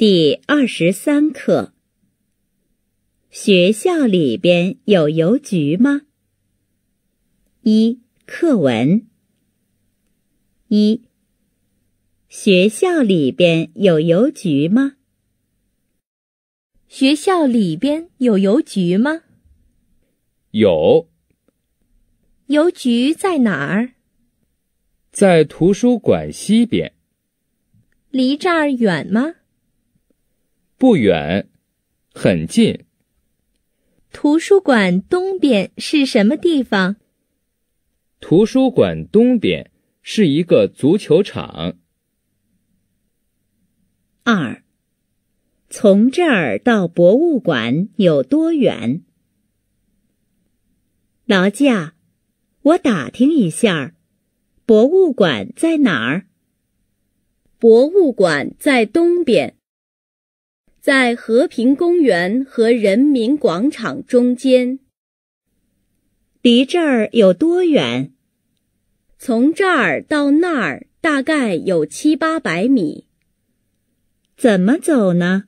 第二十三课：学校里边有邮局吗？一课文一。学校里边有邮局吗？学校里边有邮局吗？有。邮局在哪儿？在图书馆西边。离这儿远吗？不远，很近。图书馆东边是什么地方？图书馆东边是一个足球场。二，从这儿到博物馆有多远？劳驾，我打听一下，博物馆在哪儿？博物馆在东边。在和平公园和人民广场中间，离这儿有多远？从这儿到那儿大概有七八百米。怎么走呢？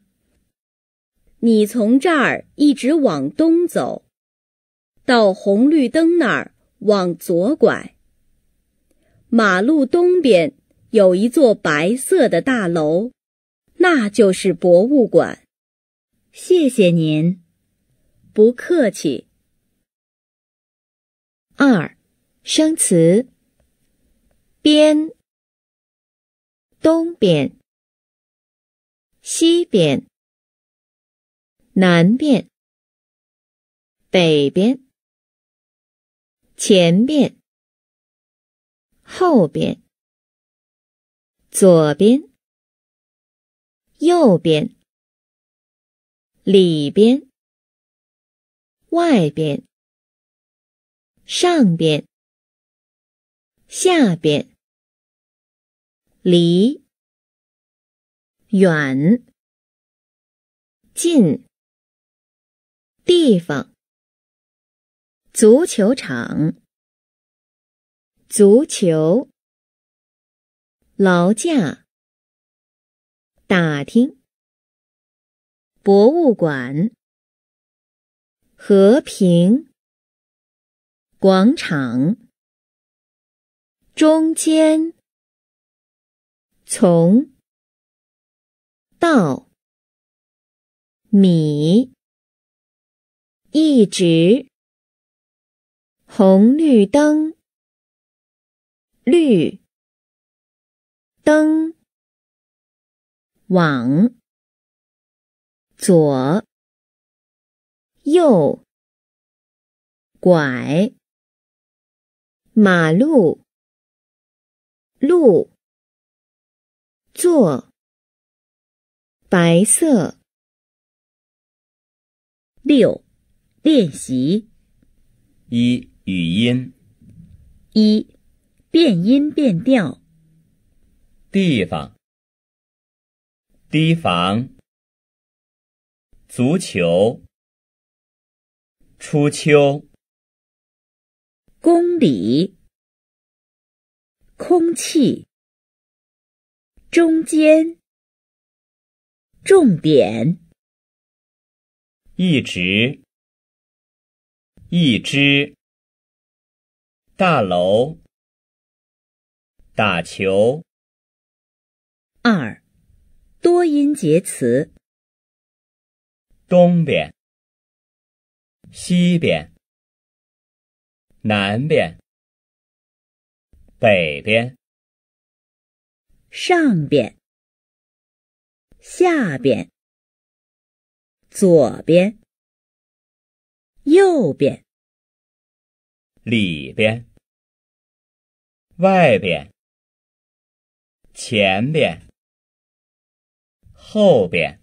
你从这儿一直往东走，到红绿灯那儿往左拐。马路东边有一座白色的大楼。那就是博物馆。谢谢您，不客气。二、生词：边，东边、西边、南边、北边、前边、后边、左边。右边，里边，外边，上边，下边，离远近地方，足球场，足球，劳驾。打听博物馆，和平广场中间，从到米一直红绿灯绿灯。往左，右拐，马路，路，坐，白色。六，练习。一，语音。一，变音变调。地方。提防，足球，初秋，公里，空气，中间，重点，一直，一只，大楼，打球，二。多音节词：东边、西边、南边、北边、上边、下边、左边、右边、里边、外边、前边。后边。